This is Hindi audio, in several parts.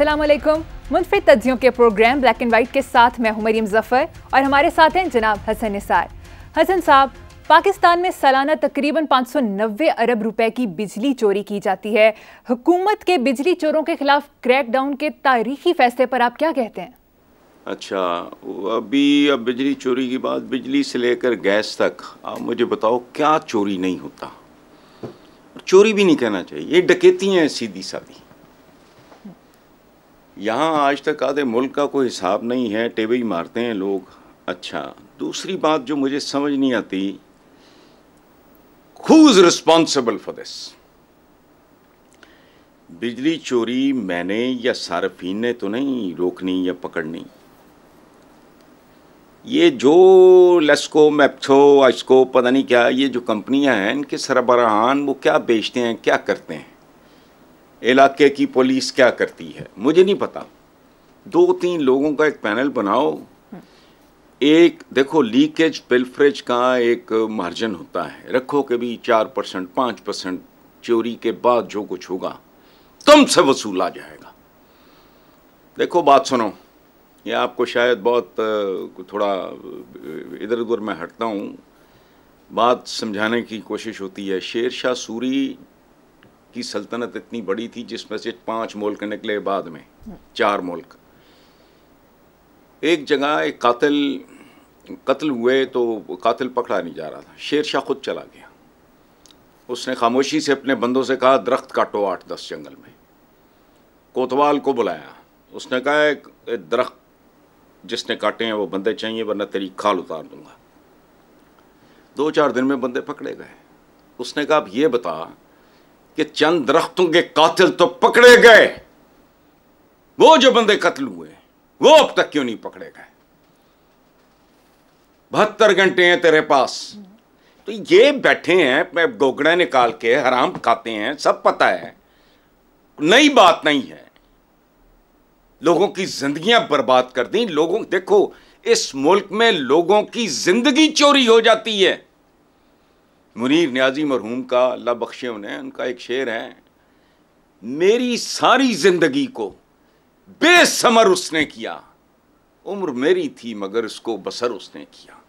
असलम मुनफरद तजियों के प्रोग्राम ब्लैक एंड वाइट के साथ मैं हूं मरीम जफ़र और हमारे साथ हैं जनाब हसन निसार हसन साहब पाकिस्तान में सालाना तकरीबन 590 अरब रुपए की बिजली चोरी की जाती है हुकूमत के बिजली चोरों के खिलाफ क्रैकडाउन के तारीखी फैसले पर आप क्या कहते हैं अच्छा अभी अब बिजली चोरी की बात बिजली से लेकर गैस तक आप मुझे बताओ क्या चोरी नहीं होता चोरी भी नहीं कहना चाहिए ये डकैती हैं सीधी सादी यहाँ आज तक आधे मुल्क का कोई हिसाब नहीं है टेबे ही मारते हैं लोग अच्छा दूसरी बात जो मुझे समझ नहीं आती who is responsible for this बिजली चोरी मैंने या सारफीन ने तो नहीं रोकनी या पकड़नी ये जो लेस्को मैप्थो आइसको पता नहीं क्या ये जो कंपनियां हैं इनके सरबराहान वो क्या बेचते हैं क्या करते हैं इलाके की पुलिस क्या करती है मुझे नहीं पता दो तीन लोगों का एक पैनल बनाओ एक देखो लीकेज पिल्फ्रेज का एक मार्जिन होता है रखो कि भी चार परसेंट पाँच परसेंट चोरी के बाद जो कुछ होगा तुमसे वसूला जाएगा देखो बात सुनो ये आपको शायद बहुत थोड़ा इधर उधर मैं हटता हूँ बात समझाने की कोशिश होती है शेर शाह सूरी की सल्तनत इतनी बड़ी थी जिसमें से पांच मुल्क निकले बाद में चार मुल्क एक जगह एक कातिल कत्ल हुए तो कातिल पकड़ा नहीं जा रहा था शेर शाह खुद चला गया उसने खामोशी से अपने बंदों से कहा दरख्त काटो आठ दस जंगल में कोतवाल को बुलाया उसने कहा एक दरख्त जिसने काटे हैं वो बंदे चाहिए वरना तेरी खाल उतार दूंगा दो चार दिन में बंदे पकड़े गए उसने कहा अब ये बता कि चंद दरख्तों के कातिल तो पकड़े गए वो जो बंदे कत्ल हुए वो अब तक क्यों नहीं पकड़े गए बहत्तर घंटे हैं तेरे पास तो ये बैठे हैं गोगड़ा निकाल के हराम खाते हैं सब पता है नई बात नहीं है लोगों की जिंदगियां बर्बाद कर दी लोगों देखो इस मुल्क में लोगों की जिंदगी चोरी हो जाती है मुनीर न्याजी मरहूम का अल्लाह बख्शे उन्हें उनका एक शेर है मेरी सारी ज़िंदगी को बेसमर उसने किया उम्र मेरी थी मगर उसको बसर उसने किया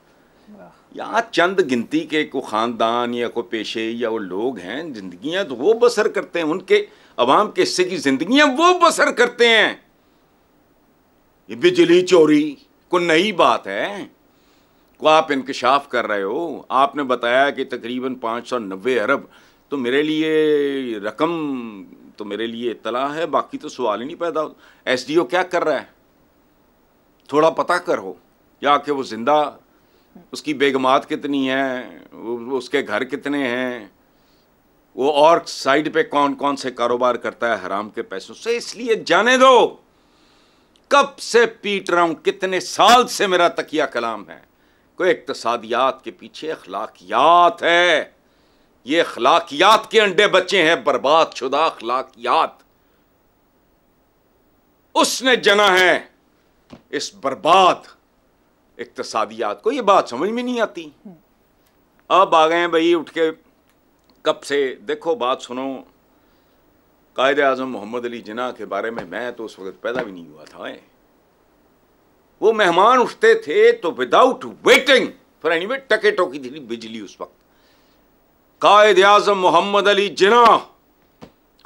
यहाँ चंद गिनती के को ख़ानदान या को पेशे या वो लोग हैं जिंदगियाँ तो वो बसर करते हैं उनके अवाम के हिस्से की जिंदगी वो बसर करते हैं ये बिजली चोरी को नई बात है को आप इंकशाफ कर रहे हो आपने बताया कि तकरीबन पाँच सौ नब्बे अरब तो मेरे लिए रकम तो मेरे लिए इतला है बाकी तो सवाल ही नहीं पैदा होता एस डी ओ क्या कर रहा है थोड़ा पता करो या कि वो ज़िंदा उसकी बेगमात कितनी है वो उसके घर कितने हैं वो और साइड पे कौन कौन से कारोबार करता है हराम के पैसों से इसलिए जाने दो कब से पीट रहा हूं कितने साल से मेरा तकिया कलाम है को इकतसादियात के पीछे अखलाकियात है ये अखलाकियात के अंडे बच्चे हैं बर्बाद शुदा अखलाकियात उसने जना है इस बर्बाद इकतसादियात को यह बात समझ में नहीं आती अब आ गए भाई उठ के कब से देखो बात सुनो कायद आजम मोहम्मद अली जिना के बारे में मैं तो उस वक्त पैदा भी नहीं हुआ था वो मेहमान उठते थे तो without waiting for any way टके टोकी थी बिजली उस वक्त कायद आजम मोहम्मद अली जिना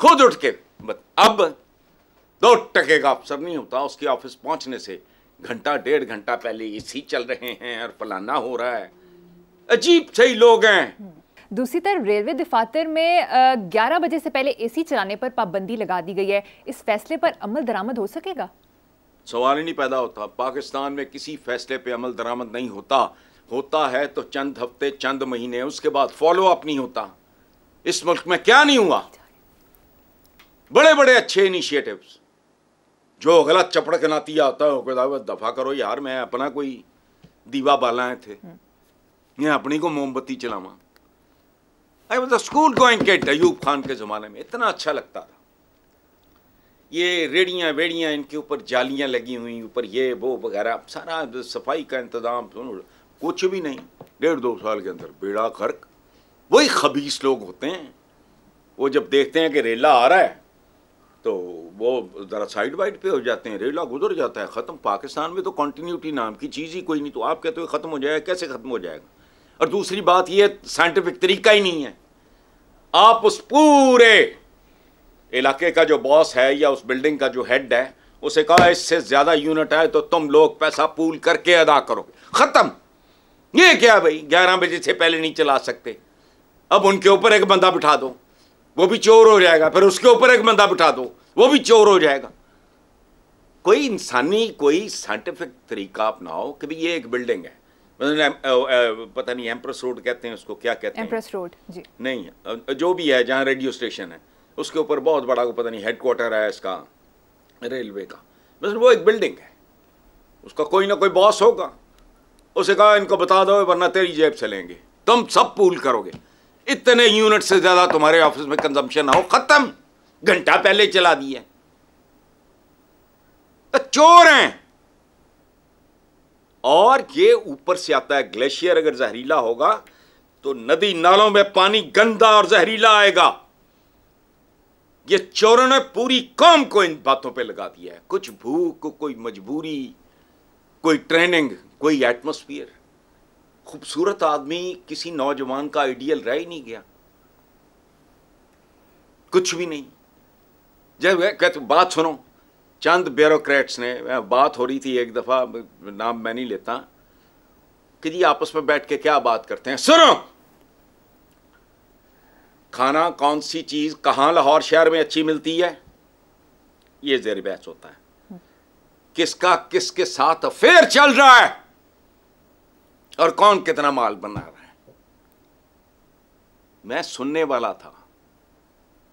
खुद उठ के अब दो टके का अफसर नहीं होता उसके ऑफिस पहुंचने से घंटा डेढ़ घंटा पहले इसी चल रहे हैं और फलाना हो रहा है अजीब सही लोग हैं हम्म। दूसरी तरफ रेलवे दफातर में ग्यारह बजे से पहले एसी चलाने पर पाबंदी लगा दी गई है इस फैसले पर अमल दरामद हो सकेगा सवाल ही नहीं पैदा होता पाकिस्तान में किसी फैसले पे अमल दरामद नहीं होता होता है तो चंद हफ्ते चंद महीने उसके बाद फॉलो अप नहीं होता इस मुल्क में क्या नहीं हुआ बड़े बड़े अच्छे इनिशिएटिव्स जो गलत चपड़ के नातिया होता है दफा करो यार मैं अपना कोई दीवा बालाए थे हम्म। मैं अपनी को मोमबत्ती चलावा school going kid Ayub Khan के ज़माने में इतना अच्छा लगता था ये रेड़ियाँ वेड़ियाँ इनके ऊपर जालियाँ लगी हुई ऊपर ये वो वगैरह सारा सफाई का इंतज़ाम कुछ भी नहीं डेढ़ दो साल के अंदर बेड़ा खर्क वही खबीस लोग होते हैं वो जब देखते हैं कि रेला आ रहा है तो वो ज़रा साइड वाइड पे हो जाते हैं रेला गुजर जाता है ख़त्म पाकिस्तान में तो कॉन्टीन्यूटी नाम की चीज़ ही कोई नहीं तो आप कहते हो ख़त्म हो जाएगा कैसे ख़त्म हो जाएगा और दूसरी बात ये साइंटिफिक तरीका ही नहीं है आप उस पूरे इलाके का जो बॉस है या उस बिल्डिंग का जो हेड है उसे कहा इससे ज़्यादा यूनिट है तो तुम लोग पैसा पूल करके अदा करोगे ख़त्म ये क्या भाई ग्यारह बजे से पहले नहीं चला सकते अब उनके ऊपर एक बंदा बिठा दो वो भी चोर हो जाएगा फिर उसके ऊपर एक बंदा बिठा दो वो भी चोर हो जाएगा कोई इंसानी कोई साइंटिफिक तरीका अपनाओ कि भाई ये एक बिल्डिंग है मतलब, पता नहीं एम्प्रेस रोड कहते हैं उसको क्या कहते हैं एम्प्रेस रोड जी नहीं जो भी है जहाँ रेडियो स्टेशन है उसके ऊपर बहुत बड़ा को पता नहीं हेडक्वार्टर है इसका रेलवे का बस वो एक बिल्डिंग है उसका कोई ना कोई बॉस होगा उसे कहा इनको बता दो वरना तेरी जेब से लेंगे तुम सब पूल करोगे इतने यूनिट से ज्यादा तुम्हारे ऑफिस में कंजम्पशन हो खत्म घंटा पहले चला दिए तो चोर हैं और ये ऊपर से आता है ग्लेशियर अगर जहरीला होगा तो नदी नालों में पानी गंदा और जहरीला आएगा ये चोरों ने पूरी कौम को इन बातों पे लगा दिया है कुछ भूख को, कोई मजबूरी कोई ट्रेनिंग कोई एटमोसफियर खूबसूरत आदमी किसी नौजवान का आइडियल रह ही नहीं गया कुछ भी नहीं जब कहते बात सुनो चंद ब्यूरोक्रेट्स ने बात हो रही थी एक दफ़ा नाम मैं नहीं लेता कि जी आपस में बैठ के क्या बात करते हैं सुनो खाना कौन सी चीज़ कहाँ लाहौर शहर में अच्छी मिलती है ये जेर बहस होता है किसका किसके साथ अफेयर चल रहा है और कौन कितना माल बना रहा है मैं सुनने वाला था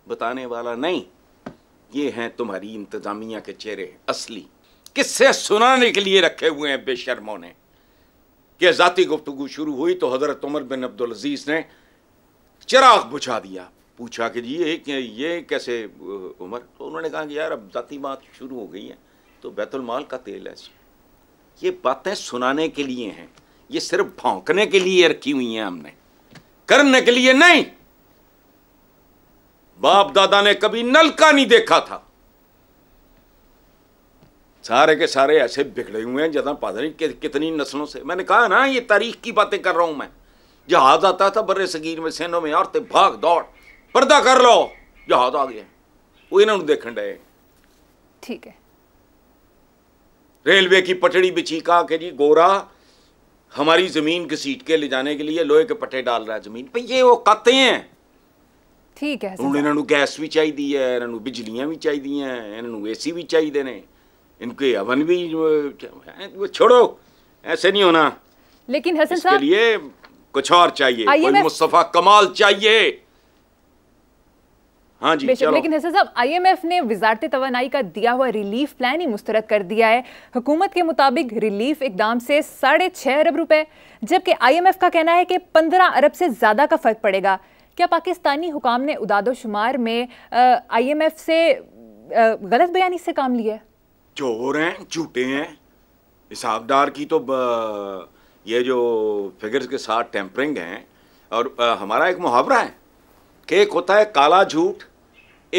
बताने वाला नहीं ये हैं तुम्हारी इंतजामिया के चेहरे असली किससे सुनाने के लिए रखे हुए हैं बेशर्मों ने कि ज़ाती गुफ्तु शुरू हुई तो हज़रत उमर बिन अब्दुल अजीज़ ने चिराग बुझा दिया पूछा कि जी ये ये कैसे उमर तो उन्होंने कहा कि यार अब ज़ाती बात शुरू हो गई है तो बैतुलमाल का तेल है ये बातें सुनाने के लिए हैं ये सिर्फ भौंकने के लिए रखी हुई हैं हमने करने के लिए नहीं बाप दादा ने कभी नलका नहीं देखा था सारे के सारे ऐसे बिगड़े हुए हैं जदा पादरी नहीं कितनी नस्लों से मैंने कहा ना हाँ, ये तारीख की बातें कर रहा हूं मैं जहाज आता था बर्रे सगीर में सेनों में औरतें भाग दौड़ पर्दा कर लो जहाज आ गया वो इन्होंने देखने डे ठीक है रेलवे की पटड़ी बिछी कहा के जी गोरा हमारी जमीन के सीट के ले जाने के लिए लोहे के पट्टे डाल रहा है जमीन पे ये वो कहते हैं ठीक है ਹੁਣ ਇਹਨਾਂ ਨੂੰ ਗੈਸ ਵੀ है ਹੈ बिजलियां भी चाहिए ਵੀ ਚਾਹੀਦੀਆਂ ਇਹਨਾਂ ਨੂੰ भी चाहिए ਚਾਹੀਦੇ इनके अवन भी वो छोड़ो ऐसे नहीं होना लेकिन हसन साहब इसके लिए कुछ और चाहिए कोई मुस्तफा कमाल चाहिए हाँ जी चलो। लेकिन साहब आईएमएफ ने वजारत तो का दिया हुआ रिलीफ प्लान ही मुस्तरद कर दिया है हुकूमत के मुताबिक रिलीफ इकदाम से साढ़े छह अरब रुपए जबकि आईएमएफ का कहना है कि पंद्रह अरब से ज़्यादा का फ़र्क पड़ेगा क्या पाकिस्तानी हुकाम ने उदादो शुमार में आईएमएफ से आ, गलत बयानी से काम लिया है चोर हैं झूठे हैं हिसाबदार की तो ब... ये जो फिगर्स के साथ टेम्परिंग हैं और आ, हमारा एक मुहावरा है कि एक होता है काला झूठ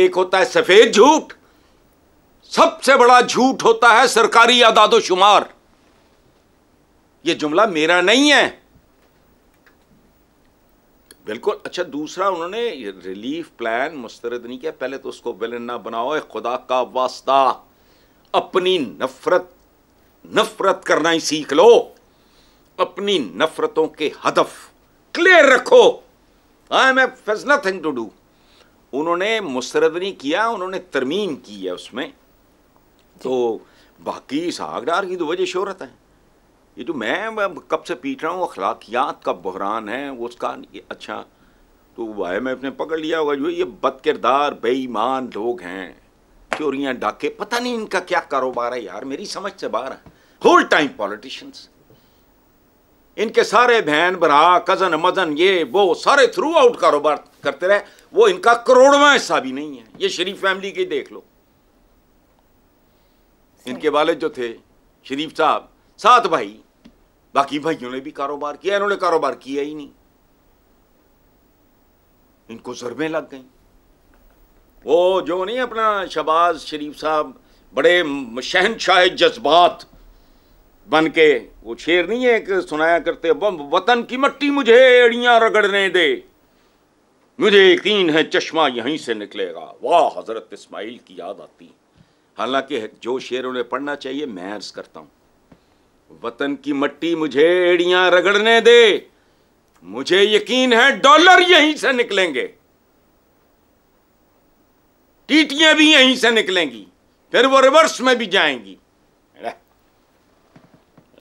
एक होता है सफ़ेद झूठ सबसे बड़ा झूठ होता है सरकारी आदाद शुमार ये जुमला मेरा नहीं है बिल्कुल अच्छा दूसरा उन्होंने रिलीफ प्लान मुस्तरद नहीं किया पहले तो उसको बेलना ना बनाओ खुदा का वास्ता अपनी नफरत नफरत करना ही सीख लो अपनी नफरतों के हदफ क्लियर रखो I am has nothing to do उन्होंने नहीं किया उन्होंने तरमीम की है उसमें तो बाकी सागडार की तो वजह शोहरत है ये जो तो मैं कब से पीट रहा हूँ अखलाकियात का बहरान है उसका अच्छा तो आई एम एफ ने पकड़ लिया होगा जो ये बद किरदार बेईमान लोग हैं चोरियाँ डाके पता नहीं इनका क्या कारोबार है यार मेरी समझ से बाहर है होल टाइम पॉलिटिशियंस इनके सारे बहन भरा कजन मजन ये वो सारे थ्रू आउट कारोबार करते रहे वो इनका करोड़वा हिस्सा भी नहीं है ये शरीफ फैमिली के देख लो इनके वाले जो थे शरीफ साहब सात भाई बाकी भाइयों ने भी कारोबार किया इन्होंने कारोबार किया ही नहीं इनको जरबे लग गए वो जो नहीं अपना शबाज शरीफ साहब बड़े शहनशाह जज्बात बन के वो शेर नहीं है कि सुनाया करते वतन की मट्टी मुझे एड़ियां रगड़ने दे मुझे यकीन है चश्मा यहीं से निकलेगा वाह हज़रत इस्माइल की याद आती हालांकि जो शेर उन्हें पढ़ना चाहिए मैं अर्ज करता हूँ वतन की मट्टी मुझे एड़ियां रगड़ने दे मुझे यकीन है डॉलर यहीं से निकलेंगे टीटियां भी यहीं से निकलेंगी फिर वो रिवर्स में भी जाएंगी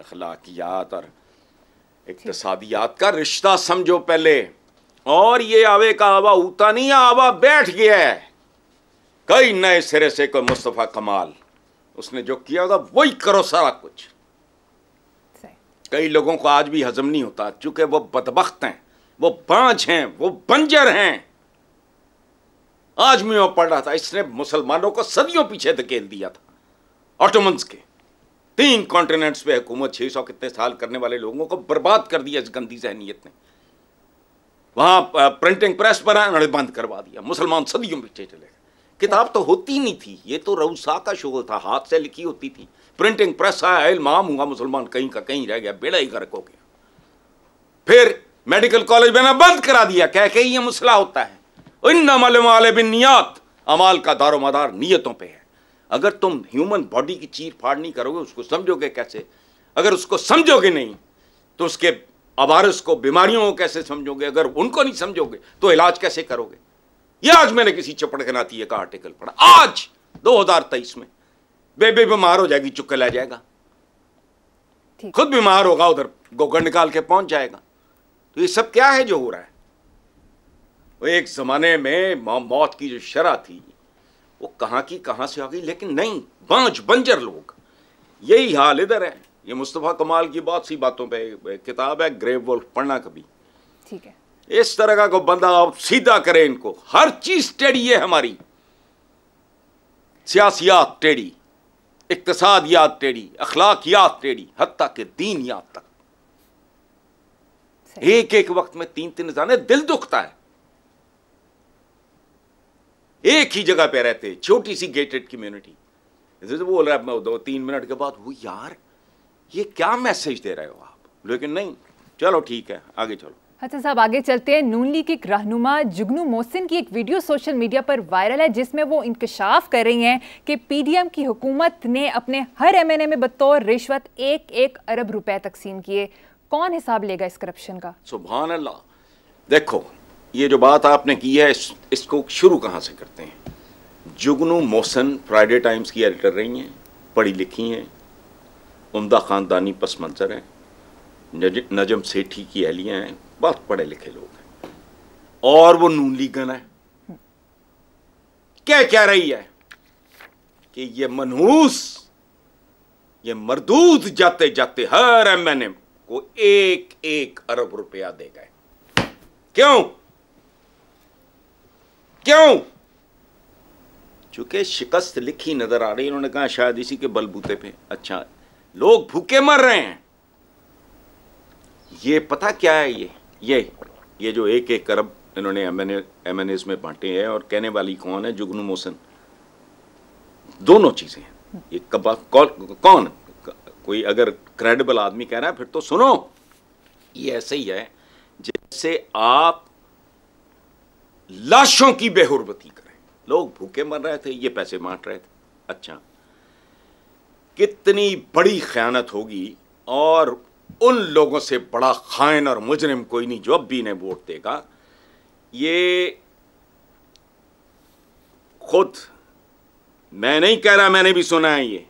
अखलाकियात और इकतसादियात का रिश्ता समझो पहले और ये आवे का आवा उता नहीं आवा बैठ गया है कई नए सिरे से कोई मुस्तफ़ा कमाल उसने जो किया होगा वही करो सारा कुछ कई लोगों को आज भी हजम नहीं होता चूंकि वो बदबख्त हैं वो बांझ हैं वो बंजर हैं आज मैं पढ़ रहा था इसने मुसलमानों को सदियों पीछे धकेल दिया था ऑटोमन्स के तीन कॉन्टिनेंट्स पे हुकूमत छः सौ कितने साल करने वाले लोगों को बर्बाद कर दिया इस गंदी जहनीत ने वहाँ प्रिंटिंग प्रेस बना उन्होंने बंद करवा दिया मुसलमान सदियों पीछे चले गए किताब तो होती नहीं थी ये तो रऊसा का शोर था हाथ से लिखी होती थी प्रिंटिंग प्रेस आया इलमाम हुआ मुसलमान कहीं का कहीं रह गया बेड़ा ही गर्क हो गया फिर मेडिकल कॉलेज बना बंद करा दिया कह के ये मसला होता है इन नमल बिन नियात अमाल का दारो मदार नीयतों पर है अगर तुम ह्यूमन बॉडी की चीर फाड़ नहीं करोगे उसको समझोगे कैसे अगर उसको समझोगे नहीं तो उसके अबारस को बीमारियों को कैसे समझोगे अगर उनको नहीं समझोगे तो इलाज कैसे करोगे ये आज मैंने किसी चपड़ के नाती का आर्टिकल पढ़ा आज 2023 में बेबी बीमार हो जाएगी कर ला जाएगा खुद बीमार होगा उधर गोगर निकाल के पहुंच जाएगा तो ये सब क्या है जो हो रहा है एक जमाने में मौत की जो शरा थी वो कहाँ की कहाँ से आ गई लेकिन नहीं बांझ बंजर लोग यही हाल इधर है ये मुस्तफ़ा कमाल की बहुत सी बातों पे किताब है ग्रेव वोल्फ पढ़ना कभी ठीक है इस तरह का को बंदा आप सीधा करें इनको हर चीज टेढ़ी है हमारी सियासियात टेढ़ी याद टेढ़ी अखलाक याद टेढ़ी हती के दीन याद तक एक एक वक्त में तीन तीन जाने दिल दुखता है एक ही जगह पे रहते छोटी सी गेटेड कम्युनिटी जैसे बोल रहा है मैं दो तीन मिनट के बाद वो यार ये क्या मैसेज दे रहे हो आप लेकिन नहीं चलो ठीक है आगे चलो अच्छा साहब आगे चलते हैं नून लीग एक रहनुमा जुगनू मोहसिन की एक वीडियो सोशल मीडिया पर वायरल है जिसमें वो इंकशाफ कर रही हैं कि पीडीएम की हुकूमत ने अपने हर एमएनए में बतौर रिश्वत एक एक अरब रुपए तकसीम किए कौन हिसाब लेगा इस करप्शन का सुबह अल्लाह देखो ये जो बात आपने की है इस, इसको शुरू कहाँ से करते हैं जुगनू मोहसन फ्राइडे टाइम्स की एडिटर रही हैं पढ़ी लिखी हैं उमदा ख़ानदानी पस मंज़र हैं नजम सेठी की अहलियाँ हैं बहुत पढ़े लिखे लोग हैं और वो नून लीगन है क्या कह रही है कि ये मनहूस ये मरदूत जाते जाते हर एम को एक एक अरब रुपया दे गए क्यों क्यों चूंकि शिकस्त लिखी नजर आ रही उन्होंने कहा शायद इसी के बलबूते पे अच्छा लोग भूखे मर रहे हैं ये पता क्या है ये ये ये जो एक एक अरब इन्होंने एम एन में बांटे हैं और कहने वाली कौन है जुगनू मोसन दोनों चीज़ें हैं ये कबा कौन कोई अगर क्रेडिबल आदमी कह रहा है फिर तो सुनो ये ऐसे ही है जैसे आप लाशों की बेहरबती करें लोग भूखे मर रहे थे ये पैसे बांट रहे थे अच्छा कितनी बड़ी खयानत होगी और उन लोगों से बड़ा खाइन और मुजरिम कोई नहीं जो अब भी इन्हें वोट देगा ये खुद मैं नहीं कह रहा मैंने भी सुना है ये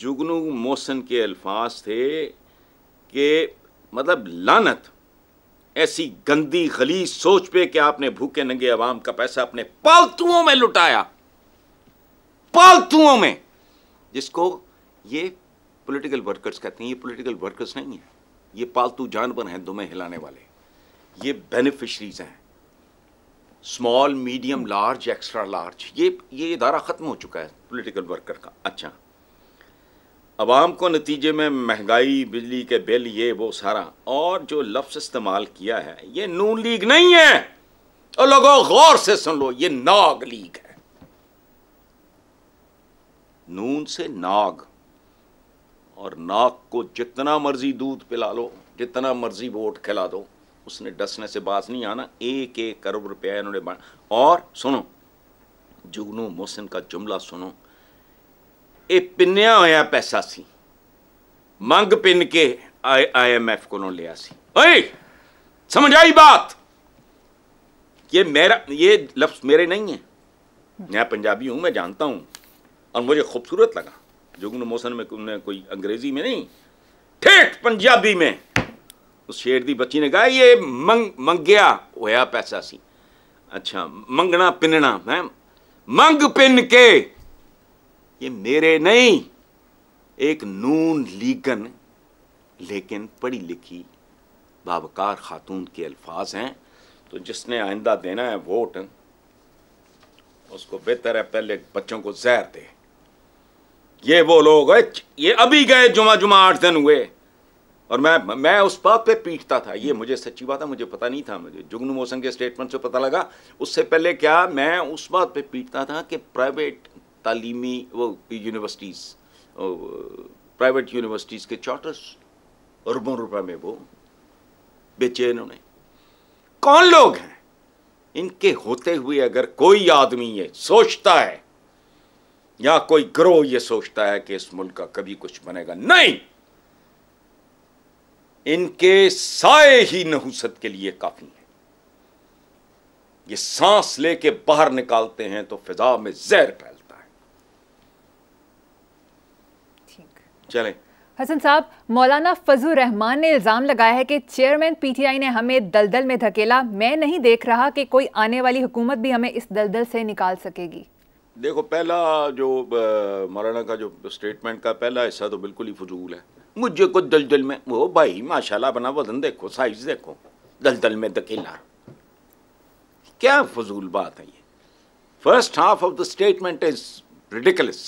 जुगनू मोसन के अल्फाज थे कि मतलब लानत ऐसी गंदी गली सोच पे कि आपने भूखे नंगे अवाम का पैसा अपने पालतुओं में लुटाया पालतुओं में जिसको ये पॉलिटिकल वर्कर्स कहते हैं ये पॉलिटिकल वर्कर्स नहीं है ये पालतू जानवर हैं दुमे हिलाने वाले ये बेनिफिशरीज हैं small medium large extra large ये ये इदारा ख़त्म हो चुका है पॉलिटिकल वर्कर का अच्छा आवाम को नतीजे में महंगाई बिजली के बिल ये वो सारा और जो लफ्स इस्तेमाल किया है ये नून लीग नहीं है और लोगों गौर से सुन लो ये नाग लीग है नून से नाग और नाग को जितना मर्जी दूध पिला लो जितना मर्जी वोट खिला दो उसने डसने से बात नहीं आना एक एक करोड़ रुपया इन्होंने और सुनो जुगनू मोहसिन का जुमला सुनो ਇਹ पैसा सी मंग पिन के आई आई एम एफ को लिया ਓਏ समझ आई बात ये मेरा ये लफ्ज मेरे नहीं है मैं पंजाबी हूं मैं जानता हूं और मुझे खूबसूरत लगा जुगन मोहसन में ने कोई अंग्रेजी में नहीं ठेठ पंजाबी में उस शेर दी बच्ची ने कहा ये मंग मंगया होया पैसा सी अच्छा मंगना पिनना मैम मंग पिन के ये मेरे नहीं एक नून लीगन लेकिन पढ़ी लिखी बाबकार खातून के अल्फाज हैं तो जिसने आइंदा देना है वोट उसको बेहतर है पहले बच्चों को जहर दे ये वो लोग ये अभी गए जुमा जुमा आठ दिन हुए और मैं मैं उस बात पे पीटता था ये मुझे सच्ची बात है मुझे पता नहीं था मुझे जुगनू मोसन के स्टेटमेंट से पता लगा उससे पहले क्या मैं उस बात पे पीटता था कि प्राइवेट तालीमी वो यूनिवर्सिटीज़ प्राइवेट यूनिवर्सिटीज़ के चार्टर्स अरबों रुपए में वो बेचे इन्होंने कौन लोग हैं इनके होते हुए अगर कोई आदमी ये सोचता है या कोई ग्रोह ये सोचता है कि इस मुल्क का कभी कुछ बनेगा नहीं इनके साय ही नहुसत के लिए काफ़ी है ये सांस लेके बाहर निकालते हैं तो फिजा में जहर फैलता चलें हसन साहब मौलाना फजल रहमान ने इल्ज़ाम लगाया है कि चेयरमैन पीटीआई ने हमें दलदल में धकेला मैं नहीं देख रहा कि कोई आने वाली हुकूमत भी हमें इस दलदल से निकाल सकेगी देखो पहला जो मौलाना का जो स्टेटमेंट का पहला हिस्सा तो बिल्कुल ही फजूल है मुझे कुछ दलदल में वो भाई माशाल्लाह बना वजन देखो साइज देखो दलदल में धकेला क्या फजूल बात है ये first half of the statement is ridiculous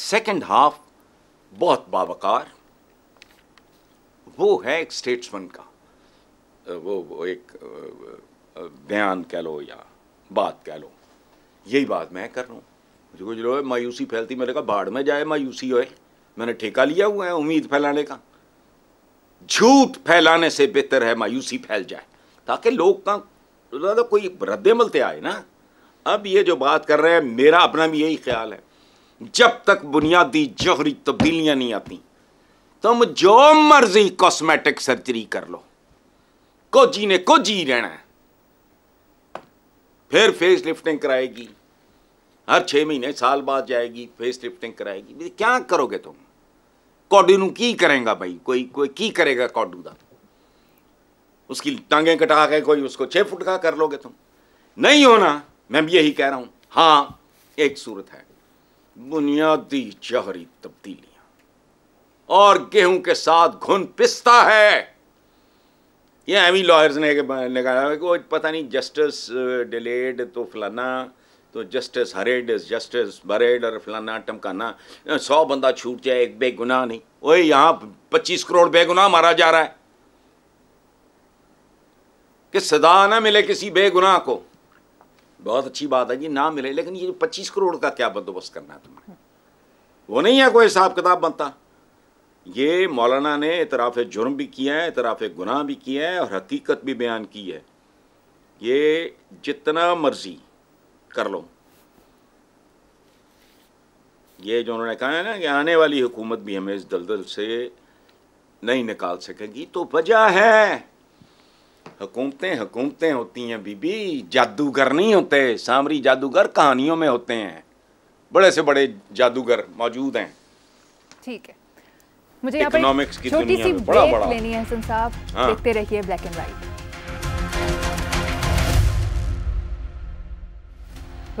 second half बहुत बावकार वो है एक स्टेट्समैन का वो, वो एक बयान कह लो या बात कह लो यही बात मैं कर रहा हूँ मुझे कुछ लोग मायूसी फैलती मैंने कहा बाढ़ में जाए मायूसी होए मैंने ठेका लिया हुआ है उम्मीद फैलाने का झूठ फैलाने से बेहतर है मायूसी फैल जाए ताकि लोग का ज़्यादा मतलब कोई रद्द मलते आए ना अब ये जो बात कर रहे हैं मेरा अपना भी यही ख्याल है जब तक बुनियादी जहरी तब्दीलियां नहीं आती तुम जो मर्जी कॉस्मेटिक सर्जरी कर लो को जी ने को जी रहना है फिर फेस लिफ्टिंग कराएगी हर छह महीने साल बाद जाएगी फेस लिफ्टिंग कराएगी क्या करोगे तुम कॉडू नु की करेगा भाई कोई कोई की करेगा कॉडू का उसकी टांगे कटा के कोई उसको छह फुट का कर लोगे तुम नहीं होना मैं भी यही कह रहा हूं हां एक सूरत है बुनियादी जहरी तब्दीलियां और गेहूं के साथ घुन पिसता है ये एमी लॉयर्स ने निकाला कि पता नहीं जस्टिस डिलेड तो फलाना तो जस्टिस हरेड जस्टिस बरेड और फलाना टमकाना सौ बंदा छूट जाए एक बेगुनाह नहीं वो यहां पच्चीस करोड़ बेगुनाह मारा जा रहा है कि सदा ना मिले किसी बेगुनाह को बहुत अच्छी बात है जी ना मिले लेकिन ये पच्चीस करोड़ का क्या बंदोबस्त करना है तुम्हें वो नहीं है कोई हिसाब किताब बनता ये मौलाना ने इतराफ़ जुर्म भी किया है इतराफ़ गुनाह भी किया है और हकीकत भी बयान की है ये जितना मर्जी कर लो ये जो उन्होंने कहा है ना कि आने वाली हुकूमत भी हमें इस दलदल से नहीं निकाल सकेगी तो वजह है हुकूमतें हुकूमतें होती हैं बीबी जादूगर नहीं होते सामरी जादूगर कहानियों में होते हैं बड़े से बड़े जादूगर मौजूद हैं ठीक है मुझे इकोनॉमिक्स की छोटी सी बड़ा बड़ा लेनी है हसन साहब हाँ। देखते रहिए black and white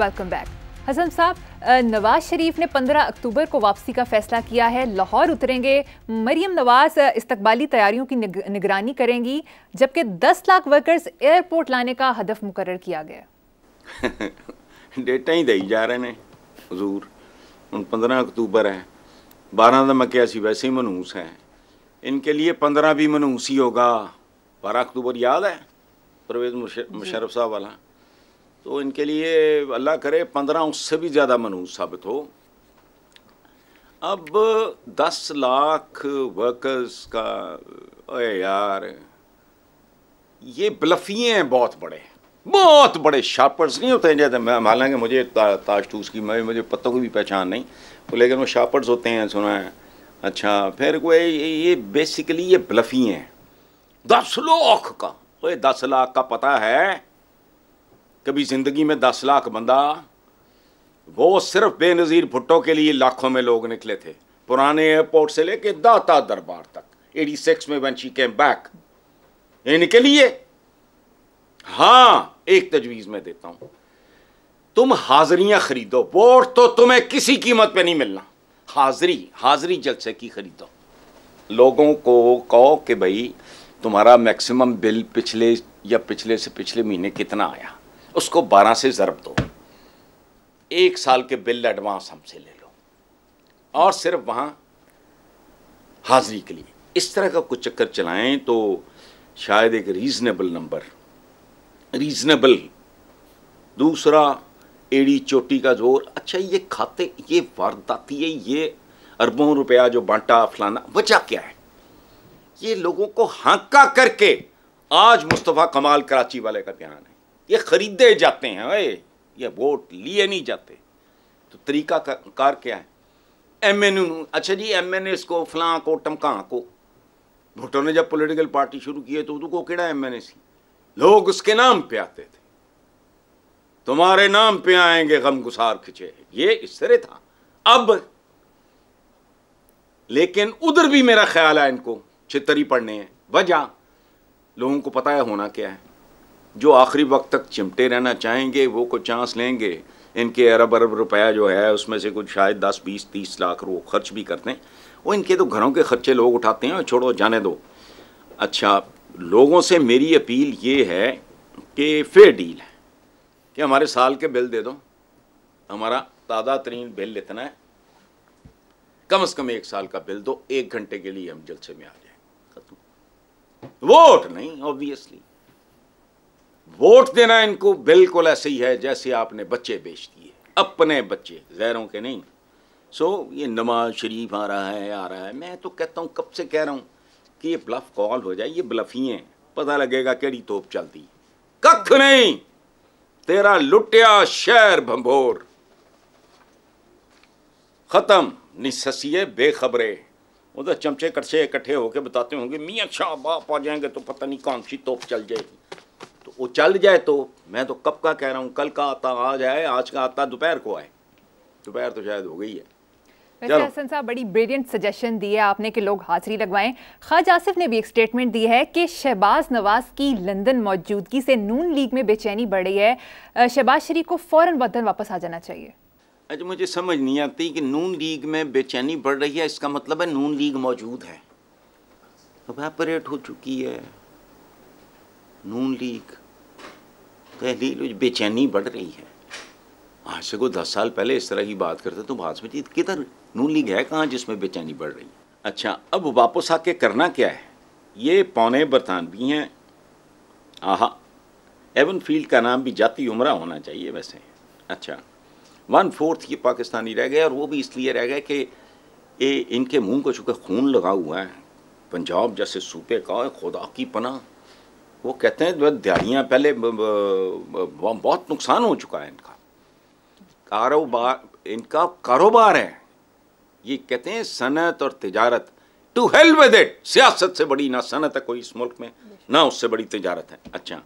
welcome back Hasan साहब नवाज शरीफ ने 15 अक्टूबर को वापसी का फैसला किया है लाहौर उतरेंगे मरियम नवाज इस्तबाली तैयारियों की निगरानी करेंगी जबकि 10 लाख वर्कर्स एयरपोर्ट लाने का हदफ मुकर किया गया डेटा ही दई जा रहे हैं हजूर हम पंद्रह अक्टूबर है बारह का मैं क्या वैसे ही मनूस हैं इनके लिए पंद्रह भी मनूस ही होगा बारह अक्टूबर याद है परवेज मुशरफ साहब वाला तो इनके लिए अल्लाह करे पंद्रह उससे भी ज़्यादा मनूज साबित हो अब दस लाख वर्कर्स का अरे यार ये बलफिए हैं बहुत बड़े बहुत बड़े शार्पर्स नहीं होते हैं जैसे मैं हालांकि मुझे ता, ताश टूस की मैं मुझे पत्तों की भी पहचान नहीं तो लेकिन वो शार्पर्स होते हैं सुना है अच्छा फिर कोई ये, ये बेसिकली ये बलफी हैं दस लाख का कोई दस लाख का पता है कभी ज़िंदगी में दस लाख बंदा वो सिर्फ बेनज़ीर भुट्टो के लिए लाखों में लोग निकले थे पुराने एयरपोर्ट से लेके दाता दरबार तक एटी सिक्स में वंशी केम बैक इनके लिए हां एक तजवीज़ में देता हूं तुम हाजरियां खरीदो वोट तो तुम्हें किसी कीमत पे नहीं मिलना हाजिरी हाजरी जलसे की खरीदो लोगों को कहो कि भाई तुम्हारा मैक्सिमम बिल पिछले या पिछले से पिछले महीने कितना आया उसको बारह से ज़रब दो एक साल के बिल एडवांस हमसे ले लो और सिर्फ वहाँ हाजिरी के लिए इस तरह का कुछ चक्कर चलाएं तो शायद एक रीज़नेबल नंबर रीज़नेबल दूसरा एड़ी चोटी का जोर अच्छा ये खाते ये वारदाती है ये अरबों रुपया जो बांटा फलाना बचा क्या है ये लोगों को हांका करके आज मुस्तफ़ा कमाल कराची वाले का ध्यान है ये खरीदे जाते हैं भाई ये वोट लिए नहीं जाते तो तरीका कार क्या है एम एन अच्छा जी एम एन एस को फलां को टमका को भुट्टो ने जब पॉलिटिकल पार्टी शुरू की है तो उनको केड़ा एम एन एस लोग उसके नाम पे आते थे तुम्हारे नाम पे आएंगे गम गुसार खिंचे ये इस तरह था अब लेकिन उधर भी मेरा ख्याल है इनको छितरी पढ़ने हैं वजह लोगों को पता है होना क्या है जो आखिरी वक्त तक चिमटे रहना चाहेंगे वो को चांस लेंगे इनके अरब अरब रुपया जो है उसमें से कुछ शायद दस बीस तीस लाख वो खर्च भी करते हैं वो इनके तो घरों के खर्चे लोग उठाते हैं और छोड़ो जाने दो अच्छा लोगों से मेरी अपील ये है कि फेयर डील है कि हमारे साल के बिल दे दो हमारा ताज़ा तरीन बिल इतना है कम से कम एक साल का बिल दो एक घंटे के लिए हम जलसे में आ जाए खत्म वोट नहीं ऑब्वियसली वोट देना इनको बिल्कुल ऐसे ही है जैसे आपने बच्चे बेच दिए अपने बच्चे गैरों के नहीं सो so, ये नवाज शरीफ आ रहा है आ रहा है मैं तो कहता हूँ कब से कह रहा हूँ कि ये ब्लफ कॉल हो जाए ये ब्लफी हैं पता लगेगा कि तोप चलती कख नहीं तेरा लुटिया शहर भंभोर ख़त्म निससिए बेखबरे उधर चमचे कटसे इकट्ठे होके बताते होंगे मियाँ अच्छा बाप आ जाएंगे तो पता नहीं कौन सी तोप चल जाएगी वो चल जाए तो मैं तो कब का कह रहा हूँ कल का आता आज आए आज का आता दोपहर को आए दोपहर तो शायद हो गई है वैसे हसन साहब बड़ी ब्रिलियंट सजेशन दी है आपने कि लोग हाजिरी लगवाएं खाज आसिफ ने भी एक स्टेटमेंट दी है कि शहबाज नवाज की लंदन मौजूदगी से नून लीग में बेचैनी बढ़ी है शहबाज शरीफ को फ़ौरन वतन वापस आ जाना चाहिए अच्छा मुझे समझ नहीं आती कि नून लीग में बेचैनी बढ़ रही है इसका मतलब है नून लीग मौजूद है अब हो चुकी है नून लीग तहलील बेचैनी बढ़ रही है आज से कोई दस साल पहले इस तरह की बात करते तो बात समझती किधर नून लीग है कहाँ जिसमें बेचैनी बढ़ रही है अच्छा अब वापस आके करना क्या है ये पौने बरतानवी हैं आहा एवन फील्ड का नाम भी जाती उम्र होना चाहिए वैसे अच्छा वन फोर्थ ये पाकिस्तानी रह गए और वो भी इसलिए रह गए कि ये इनके मुंह को चूँकि खून लगा हुआ है पंजाब जैसे सूबे का खुदा की पना वो कहते हैं तो दिहाड़ियाँ पहले बहुत नुकसान हो चुका है इनका कारोबार इनका कारोबार है ये कहते हैं सनत और तजारत टू हेल्प विद इट सियासत से बड़ी ना सनत है कोई इस मुल्क में ना उससे बड़ी तजारत है अच्छा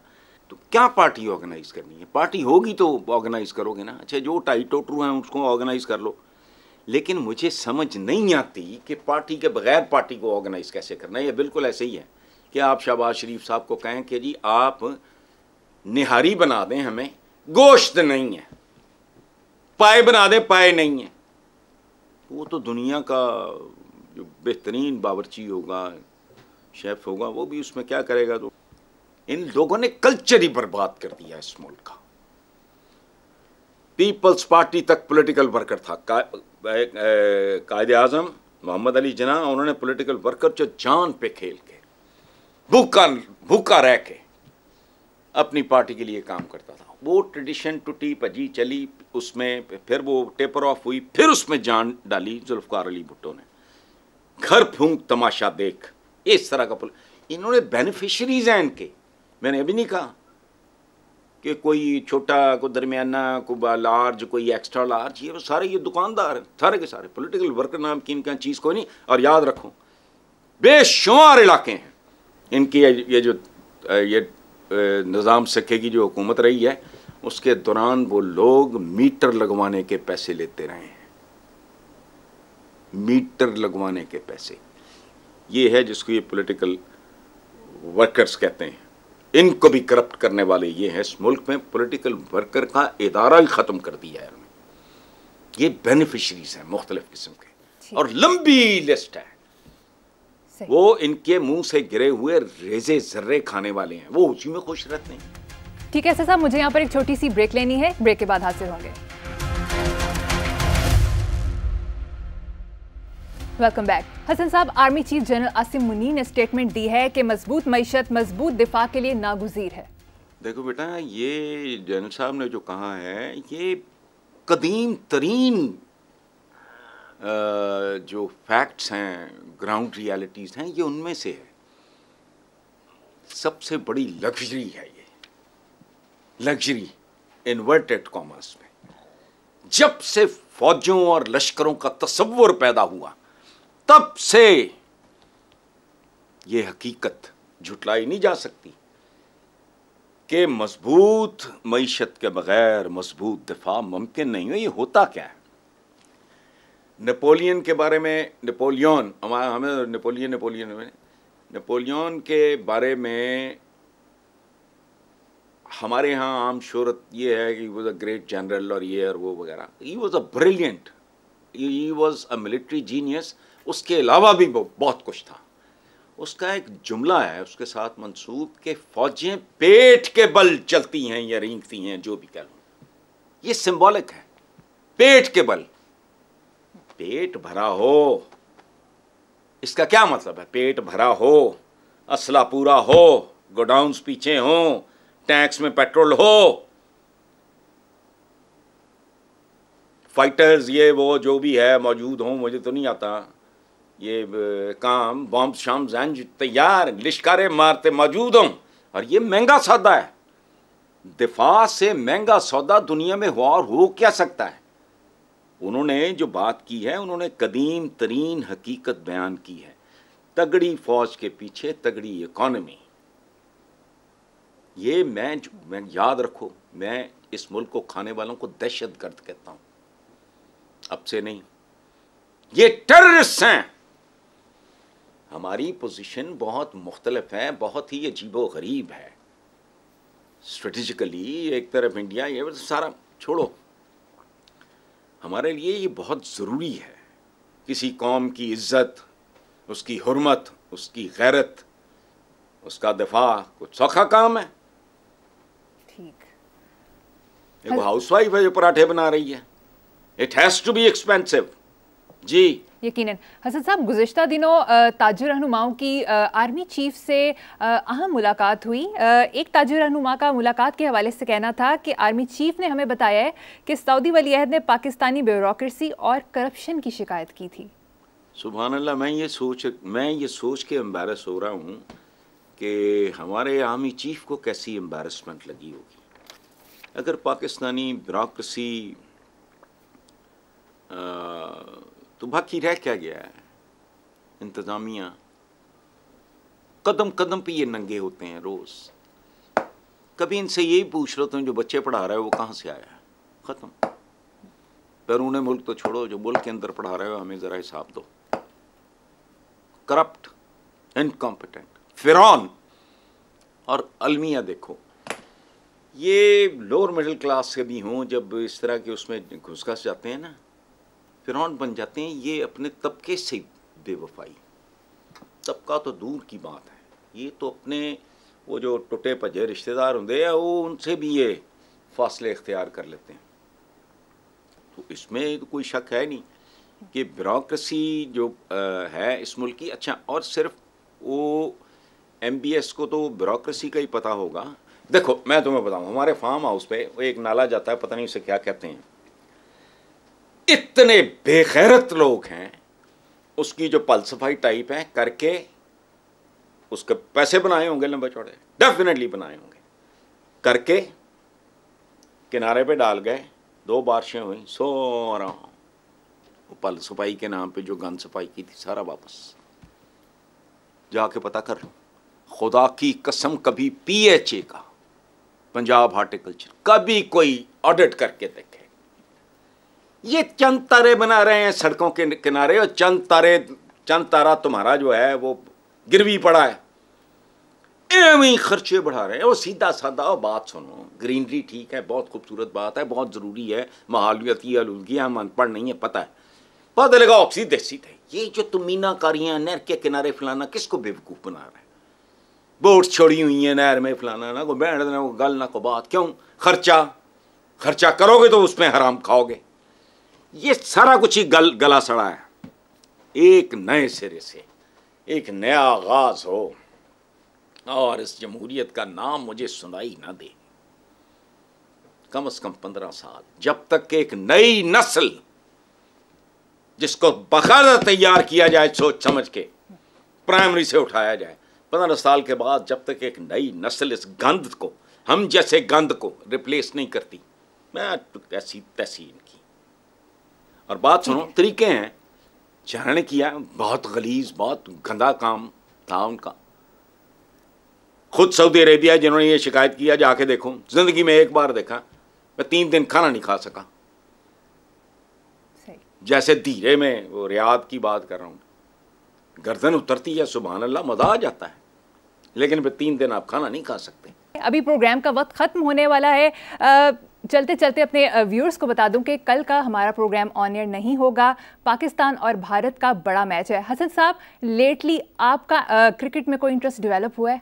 तो क्या पार्टी ऑर्गेनाइज करनी है पार्टी होगी तो ऑर्गेनाइज करोगे ना अच्छा जो टाइटो ट्रू हैं उसको ऑर्गेनाइज कर लो लेकिन मुझे समझ नहीं आती कि पार्टी के बगैर पार्टी को ऑर्गेनाइज कैसे करना है ये बिल्कुल ऐसे ही है कि आप शहबाज शरीफ साहब को कहें कि जी आप निहारी बना दें हमें गोश्त नहीं है पाए बना दें पाए नहीं है वो तो दुनिया का जो बेहतरीन बावरची होगा शेफ़ होगा वो भी उसमें क्या करेगा तो इन लोगों ने कल्चर ही बर्बाद कर दिया इस मुल्क का पीपल्स पार्टी तक पॉलिटिकल वर्कर था का, कायद आजम मोहम्मद अली जना उन्होंने पॉलिटिकल वर्कर जो जान पे खेल के भूखा भूखा रह के अपनी पार्टी के लिए काम करता था वो ट्रेडिशन टूटी भजी चली उसमें फिर वो टेपर ऑफ हुई फिर उसमें जान डाली जुल्फकार अली भुट्टो ने घर फूंक तमाशा देख इस तरह का पुल इन्होंने बेनिफिशरीज हैं इनके मैंने अभी नहीं कहा कि कोई छोटा कोई दरमियाना कोई लार्ज कोई एक्स्ट्रा लार्ज ये वो सारे ये दुकानदार हैं सारे के सारे पॉलिटिकल वर्कर नाम की इनका चीज़ कोई नहीं और याद रखो बेशुमार इलाके हैं इनकी ये जो ये निज़ाम सिक्के की जो हुकूमत रही है उसके दौरान वो लोग मीटर लगवाने के पैसे लेते रहे हैं मीटर लगवाने के पैसे ये है जिसको ये पॉलिटिकल वर्कर्स कहते हैं इनको भी करप्ट करने वाले ये हैं इस मुल्क में पॉलिटिकल वर्कर का इदारा ही ख़त्म कर दिया है ये बेनिफिशरीज हैं मुख्तलिफ़ किस्म के और लंबी लिस्ट है वो इनके मुंह से गिरे हुए रेजे जर्रे खाने वाले हैं वो उसी में खुश रहते हैं ठीक है ऐसा साहब मुझे यहाँ पर एक छोटी सी ब्रेक लेनी है ब्रेक के बाद हाजिर होंगे वेलकम बैक हसन साहब army chief general Asim Munir ने स्टेटमेंट दी है कि मजबूत मीशत मजबूत दिफा के लिए नागुजीर है देखो बेटा ये जनरल साहब ने जो कहा है ये कदीम तरीन जो फैक्ट्स हैं ग्राउंड रियलिटीज़ हैं ये उनमें से है सबसे बड़ी लग्जरी है ये लग्जरी इन्वर्टेड कॉमर्स में जब से फौजों और लश्करों का तस्वुर पैदा हुआ तब से ये हकीकत झुटलाई नहीं जा सकती कि मजबूत मीशत के बगैर मजबूत दिफा मुमकिन नहीं हो ये होता क्या है नेपोलियन के बारे में नेपोलियन हमारा हमें नेपोलियन नेपोलियन में नेपोलियन के बारे में हमारे यहाँ आम शोरत ये है कि वॉज अ ग्रेट जनरल और ये और वो वगैरह he was a brilliant he was a military genius उसके अलावा भी बहुत कुछ था उसका एक जुमला है उसके साथ मंसूब के फौजें पेट के बल चलती हैं या रेंगती हैं जो भी कह लो ये सिंबॉलिक है पेट के बल पेट भरा हो इसका क्या मतलब है पेट भरा हो असला पूरा हो गोडाउंस पीछे हो टैंक्स में पेट्रोल हो फाइटर्स ये वो जो भी है मौजूद हो मुझे तो नहीं आता ये काम बॉम्ब शाम जंज तैयार लिश्कारे मारते मौजूद हों और ये महंगा सौदा है दिफा से महंगा सौदा दुनिया में हुआ और हो क्या सकता है उन्होंने जो बात की है उन्होंने कदीम तरीन हकीकत बयान की है तगड़ी फौज के पीछे तगड़ी इकॉनमी ये मैं, मैं याद रखो मैं इस मुल्क को खाने वालों को दहशत गर्द कहता हूं अब से नहीं ये टेररिस्ट हैं हमारी पोजीशन बहुत मुख्तलफ है बहुत ही अजीबो गरीब है स्ट्रेटिजिकली एक तरफ इंडिया ये सारा छोड़ो हमारे लिए ये बहुत ज़रूरी है किसी कौम की इज्जत उसकी हरमत उसकी गैरत उसका दफा कुछ सौखा काम है ठीक एक हाउसवाइफ है जो पराठे बना रही है it has to be expensive जी यकीनन हसन साहब गुजशत दिनों ताजर रहनुमाओं की आर्मी चीफ से अहम मुलाकात हुई एक ताजर रहनुमा का मुलाकात के हवाले से कहना था कि आर्मी चीफ ने हमें बताया है कि सऊदी वली अहद ने पाकिस्तानी ब्यूरोसी और करप्शन की शिकायत की थी सुबहान अल्लाह मैं ये सोच मैं ये सोच के एम्बेरस हो रहा हूँ कि हमारे आर्मी चीफ को कैसी एम्बेरसमेंट लगी होगी अगर पाकिस्तानी ब्यूरोसी तो बाकी रह क्या गया है इंतज़ामिया कदम कदम पे ये नंगे होते हैं रोज़ कभी इनसे यही पूछ रहे तुम जो बच्चे पढ़ा रहे हो वो कहां से आया है ख़त्म बैरून मुल्क तो छोड़ो जो मुल्क के अंदर पढ़ा रहे हो हमें ज़रा हिसाब दो करप्ट इनकॉम्पिटेंट फिरौन और अलमिया देखो ये लोअर मिडिल क्लास के भी हों जब इस तरह के उसमें घुस घस जाते हैं ना फिरौन बन जाते हैं ये अपने तबके से बेवफाई तबका तो दूर की बात है ये तो अपने वो जो टुटे भजे रिश्तेदार होंगे वो उनसे भी ये फासले इख्तियार कर लेते हैं तो इसमें तो कोई शक है नहीं कि ब्यूरोसी जो है इस मुल्क की अच्छा और सिर्फ वो एम बी एस को तो ब्यूरोसी का ही पता होगा देखो मैं तुम्हें बताऊँ हमारे फार्म हाउस पे एक नाला जाता है पता नहीं उसे क्या कहते हैं कितने बेखैरत लोग हैं उसकी जो पलसफाई टाइप है करके उसके पैसे बनाए होंगे लंबे चौड़े डेफिनेटली बनाए होंगे करके किनारे पे डाल गए दो बारिशें हुई सो रहा वो पल सफाई के नाम पे जो गन सफाई की थी सारा वापस जाके पता कर लो खुदा की कसम कभी पीएचए का पंजाब हार्टिकल्चर कभी कोई ऑडिट करके देख ये चंद तारे बना रहे हैं सड़कों के किनारे और चंद तारे चंद तारा तुम्हारा जो है वो गिरवी पड़ा है एवं खर्चे बढ़ा रहे हैं वो सीधा साधा और बात सुनो ग्रीनरी ठीक है बहुत खूबसूरत बात है बहुत ज़रूरी है माहौलियाती आलूदगी हम अनपढ़ नहीं है पता है पता लगा ऑक्सी देसी थे ये जो तुम मीनाकारियाँ नहर के किनारे फैलाना किसको बेवकूफ़ बना रहे हैं बोट छोड़ी हुई है नहर में फलाना ना को बैठ ना को गल ना को बात क्यों खर्चा खर्चा करोगे तो उसमें हराम खाओगे ये सारा कुछ ही गल गला सड़ा है एक नए सिरे से एक नया आगाज हो और इस जमहूरियत का नाम मुझे सुनाई ना दे कम से कम पंद्रह साल जब तक कि एक नई नस्ल जिसको बकायदा तैयार किया जाए सोच समझ के प्राइमरी से उठाया जाए पंद्रह साल के बाद जब तक एक नई नस्ल इस गंध को हम जैसे गंध को रिप्लेस नहीं करती मैं तो ऐसी तहसीन की और बात सुनो तरीके हैं चारण किया बहुत गलीज बहुत गंदा काम था उनका खुद सऊदी अरेबिया जिन्होंने ये शिकायत किया जाके देखो जिंदगी में एक बार देखा मैं तीन दिन खाना नहीं खा सका जैसे धीरे में वो रियाद की बात कर रहा हूँ गर्दन उतरती है सुबह अल्लाह मज़ा आ जाता है लेकिन फिर तीन दिन आप खाना नहीं खा सकते अभी प्रोग्राम का वक्त ख़त्म होने वाला है आ... चलते चलते अपने व्यूअर्स को बता दूं कि कल का हमारा प्रोग्राम ऑन एयर नहीं होगा पाकिस्तान और भारत का बड़ा मैच है हसन साहब लेटली आपका आ, क्रिकेट में कोई इंटरेस्ट डेवलप हुआ है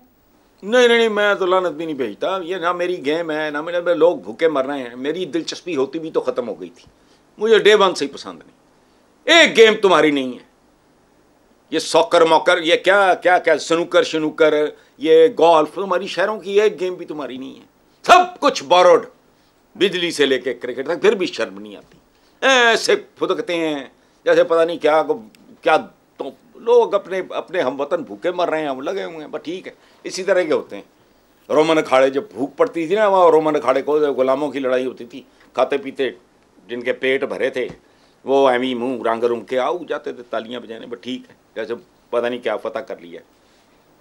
नहीं नहीं नहीं मैं तो लानत भी नहीं भेजता ये ना मेरी गेम है ना मेरे लोग भूखे मर रहे हैं मेरी दिलचस्पी होती भी तो ख़त्म हो गई थी मुझे डे वन से ही पसंद नहीं एक गेम तुम्हारी नहीं है ये सॉकर मॉकर ये क्या क्या क्या स्नूकर शनूकर ये गोल्फ तुम्हारी शहरों की एक गेम भी तुम्हारी नहीं है सब कुछ बोरोड बिजली से लेके क्रिकेट तक फिर भी शर्म नहीं आती ऐसे फुदकते हैं जैसे पता नहीं क्या क्या तो लोग अपने अपने हम वतन भूखे मर रहे हैं हम लगे हुए हैं बस ठीक है इसी तरह के होते हैं रोमन अखाड़े जब भूख पड़ती थी ना वहाँ रोमन अखाड़े को गुलामों की लड़ाई होती थी खाते पीते जिनके पेट भरे थे वो एमी मुँह रंग रुंग के आऊ जाते थे तालियाँ बजाने बट ठीक है जैसे पता नहीं क्या पता कर लिया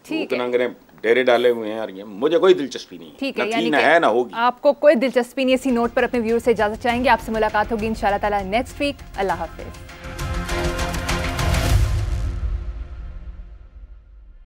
ठीक है डेरे डाले हुए हैं और ये मुझे कोई दिलचस्पी नहीं ठीक है ना है ना होगी आपको कोई दिलचस्पी नहीं इसी नोट पर अपने व्यूअर्स से इजाजत चाहेंगे आपसे मुलाकात होगी इन ताला नेक्स्ट वीक अल्लाह हाफिज़